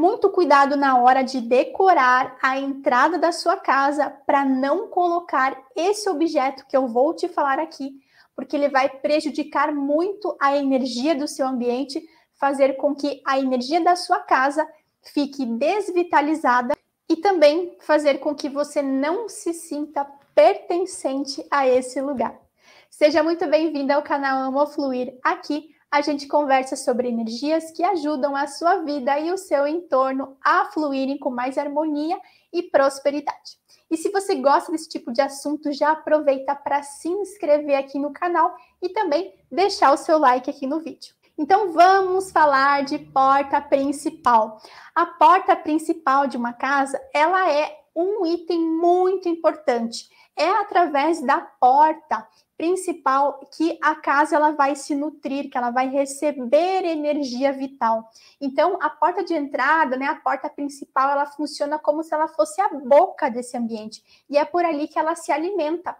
Muito cuidado na hora de decorar a entrada da sua casa para não colocar esse objeto que eu vou te falar aqui, porque ele vai prejudicar muito a energia do seu ambiente, fazer com que a energia da sua casa fique desvitalizada e também fazer com que você não se sinta pertencente a esse lugar. Seja muito bem-vindo ao canal Amo Fluir aqui a gente conversa sobre energias que ajudam a sua vida e o seu entorno a fluírem com mais harmonia e prosperidade. E se você gosta desse tipo de assunto, já aproveita para se inscrever aqui no canal e também deixar o seu like aqui no vídeo. Então vamos falar de porta principal. A porta principal de uma casa, ela é um item muito importante é através da porta principal que a casa ela vai se nutrir, que ela vai receber energia vital. Então, a porta de entrada, né, a porta principal, ela funciona como se ela fosse a boca desse ambiente e é por ali que ela se alimenta.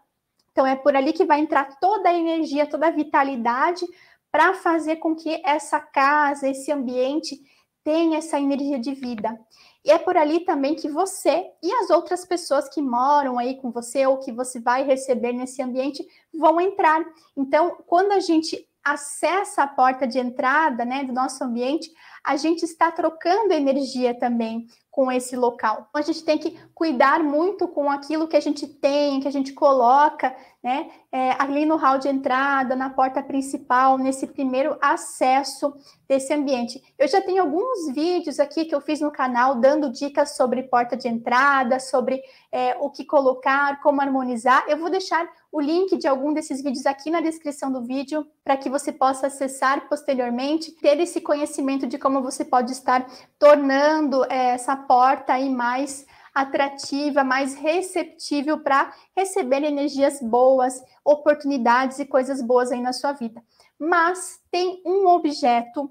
Então, é por ali que vai entrar toda a energia, toda a vitalidade para fazer com que essa casa, esse ambiente tem essa energia de vida. E é por ali também que você e as outras pessoas que moram aí com você ou que você vai receber nesse ambiente vão entrar. Então, quando a gente acessa a porta de entrada, né, do nosso ambiente, a gente está trocando energia também com esse local. Então, a gente tem que cuidar muito com aquilo que a gente tem, que a gente coloca, né? É, ali no hall de entrada, na porta principal, nesse primeiro acesso desse ambiente. Eu já tenho alguns vídeos aqui que eu fiz no canal dando dicas sobre porta de entrada, sobre é, o que colocar, como harmonizar. Eu vou deixar o link de algum desses vídeos aqui na descrição do vídeo para que você possa acessar posteriormente, ter esse conhecimento de como você pode estar tornando é, essa porta aí mais atrativa, mais receptível para receber energias boas, oportunidades e coisas boas aí na sua vida. Mas tem um objeto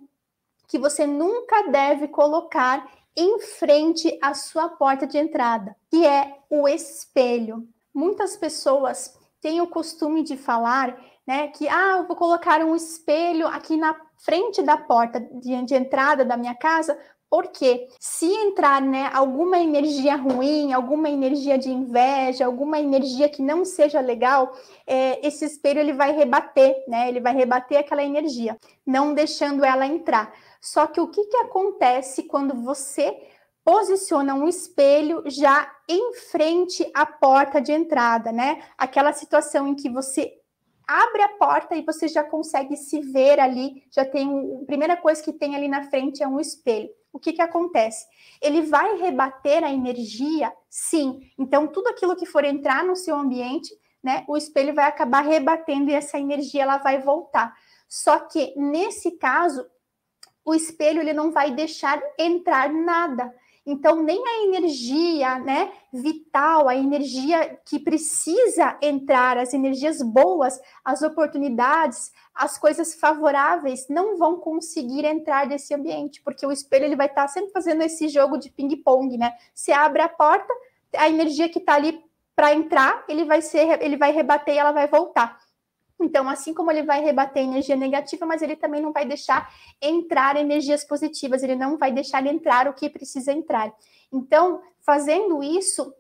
que você nunca deve colocar em frente à sua porta de entrada, que é o espelho. Muitas pessoas têm o costume de falar, né, que ah, eu vou colocar um espelho aqui na frente da porta de, de entrada da minha casa, porque se entrar né, alguma energia ruim, alguma energia de inveja, alguma energia que não seja legal, é, esse espelho ele vai rebater, né? Ele vai rebater aquela energia, não deixando ela entrar. Só que o que, que acontece quando você posiciona um espelho já em frente à porta de entrada, né? Aquela situação em que você abre a porta e você já consegue se ver ali, já tem a primeira coisa que tem ali na frente é um espelho. O que que acontece? Ele vai rebater a energia? Sim. Então tudo aquilo que for entrar no seu ambiente, né, o espelho vai acabar rebatendo e essa energia ela vai voltar. Só que nesse caso, o espelho ele não vai deixar entrar nada. Então, nem a energia né, vital, a energia que precisa entrar, as energias boas, as oportunidades, as coisas favoráveis, não vão conseguir entrar desse ambiente, porque o espelho ele vai estar tá sempre fazendo esse jogo de ping-pong, né? Você abre a porta, a energia que está ali para entrar, ele vai ser, ele vai rebater e ela vai voltar. Então, assim como ele vai rebater energia negativa, mas ele também não vai deixar entrar energias positivas, ele não vai deixar entrar o que precisa entrar. Então, fazendo isso,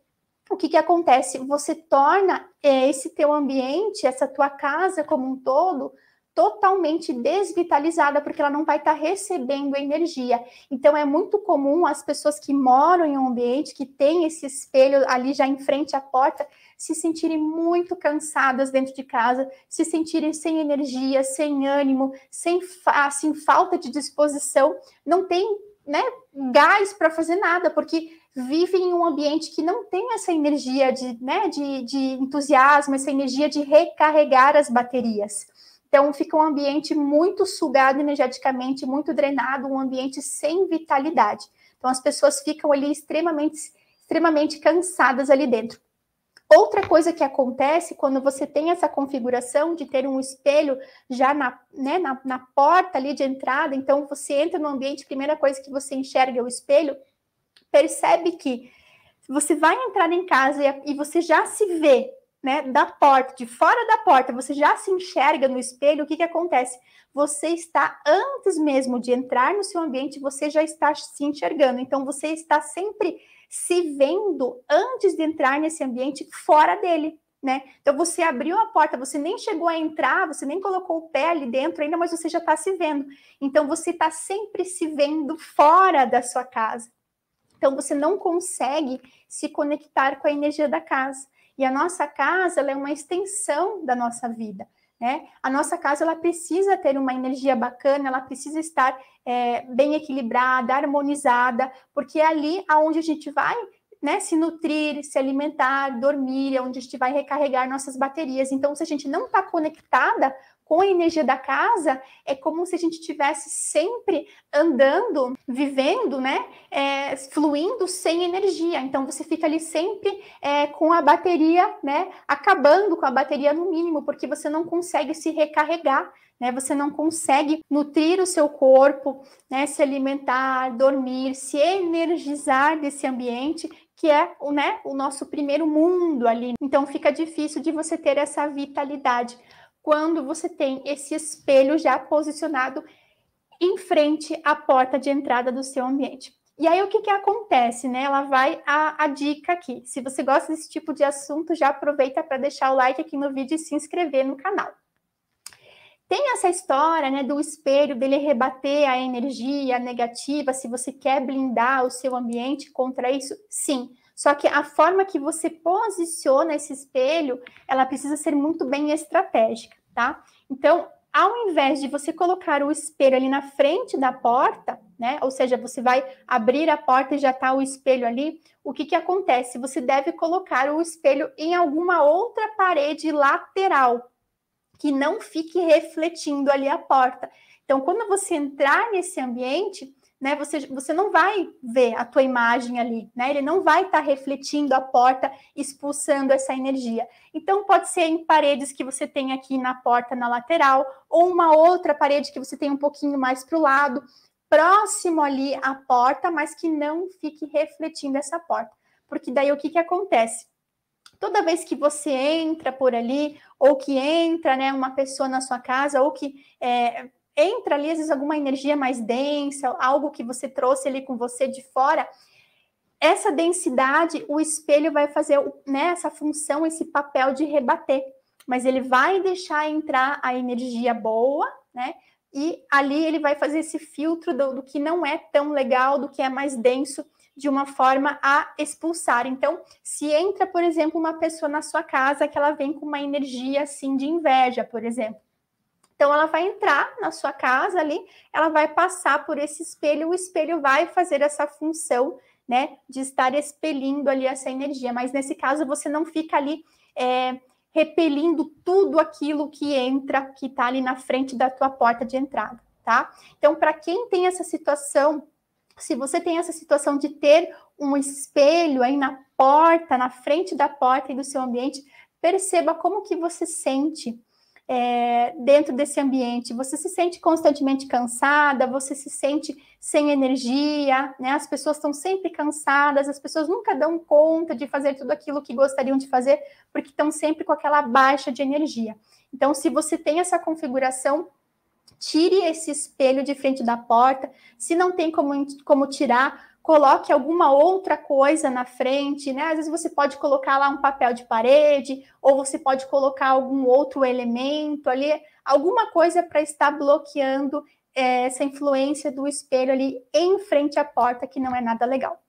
o que, que acontece? Você torna é, esse teu ambiente, essa tua casa como um todo, totalmente desvitalizada, porque ela não vai estar tá recebendo energia. Então, é muito comum as pessoas que moram em um ambiente que tem esse espelho ali já em frente à porta se sentirem muito cansadas dentro de casa, se sentirem sem energia, sem ânimo, sem assim, falta de disposição, não tem né, gás para fazer nada, porque vivem em um ambiente que não tem essa energia de, né, de, de entusiasmo, essa energia de recarregar as baterias. Então, fica um ambiente muito sugado energeticamente, muito drenado, um ambiente sem vitalidade. Então, as pessoas ficam ali extremamente, extremamente cansadas ali dentro. Outra coisa que acontece quando você tem essa configuração de ter um espelho já na, né, na, na, porta ali de entrada, então você entra no ambiente, primeira coisa que você enxerga é o espelho, percebe que você vai entrar em casa e, e você já se vê né, da porta, de fora da porta, você já se enxerga no espelho, o que, que acontece? Você está, antes mesmo de entrar no seu ambiente, você já está se enxergando. Então, você está sempre se vendo antes de entrar nesse ambiente fora dele. Né? Então você abriu a porta, você nem chegou a entrar, você nem colocou o pé ali dentro ainda, mas você já está se vendo. Então você está sempre se vendo fora da sua casa. Então você não consegue se conectar com a energia da casa. E a nossa casa é uma extensão da nossa vida. Né? A nossa casa ela precisa ter uma energia bacana, ela precisa estar é, bem equilibrada, harmonizada, porque é ali aonde a gente vai né, se nutrir, se alimentar, dormir, é onde a gente vai recarregar nossas baterias. Então, se a gente não está conectada com a energia da casa, é como se a gente tivesse sempre andando, vivendo, né? É, fluindo sem energia. Então você fica ali sempre é, com a bateria, né? Acabando com a bateria no mínimo, porque você não consegue se recarregar. Né, você não consegue nutrir o seu corpo, né, se alimentar, dormir, se energizar desse ambiente que é né, o nosso primeiro mundo ali. Então fica difícil de você ter essa vitalidade quando você tem esse espelho já posicionado em frente à porta de entrada do seu ambiente. E aí o que, que acontece, né? Ela vai a, a dica aqui. Se você gosta desse tipo de assunto, já aproveita para deixar o like aqui no vídeo e se inscrever no canal. Tem essa história, né, do espelho dele rebater a energia negativa, se você quer blindar o seu ambiente contra isso, sim. Só que a forma que você posiciona esse espelho, ela precisa ser muito bem estratégica, tá? Então, ao invés de você colocar o espelho ali na frente da porta, né? Ou seja, você vai abrir a porta e já tá o espelho ali. O que, que acontece? Você deve colocar o espelho em alguma outra parede lateral, que não fique refletindo ali a porta. Então, quando você entrar nesse ambiente, né? Você, você não vai ver a tua imagem ali, né? Ele não vai estar tá refletindo a porta, expulsando essa energia. Então, pode ser em paredes que você tem aqui na porta, na lateral, ou uma outra parede que você tem um pouquinho mais para o lado, próximo ali à porta, mas que não fique refletindo essa porta. Porque daí o que, que acontece? toda vez que você entra por ali, ou que entra né, uma pessoa na sua casa, ou que é, entra ali, às vezes, alguma energia mais densa, algo que você trouxe ali com você de fora. Essa densidade, o espelho vai fazer né, essa função, esse papel de rebater, mas ele vai deixar entrar a energia boa, né? E ali ele vai fazer esse filtro do, do que não é tão legal, do que é mais denso, de uma forma a expulsar. Então, se entra, por exemplo, uma pessoa na sua casa que ela vem com uma energia assim de inveja, por exemplo, então, ela vai entrar na sua casa ali, ela vai passar por esse espelho, o espelho vai fazer essa função, né, de estar expelindo ali essa energia. Mas nesse caso, você não fica ali é, repelindo tudo aquilo que entra, que está ali na frente da tua porta de entrada, tá? Então, para quem tem essa situação, se você tem essa situação de ter um espelho aí na porta, na frente da porta e do seu ambiente, perceba como que você sente é, dentro desse ambiente? Você se sente constantemente cansada? Você se sente sem energia? Né? As pessoas estão sempre cansadas, as pessoas nunca dão conta de fazer tudo aquilo que gostariam de fazer, porque estão sempre com aquela baixa de energia. Então, se você tem essa configuração, tire esse espelho de frente da porta. Se não tem como, como tirar, coloque alguma outra coisa na frente, né? Às vezes você pode colocar lá um papel de parede, ou você pode colocar algum outro elemento ali, alguma coisa para estar bloqueando é, essa influência do espelho ali em frente à porta, que não é nada legal.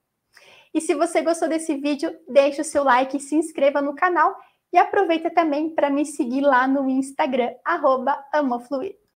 E se você gostou desse vídeo, deixe o seu like, se inscreva no canal e aproveita também para me seguir lá no Instagram, arroba amofluir.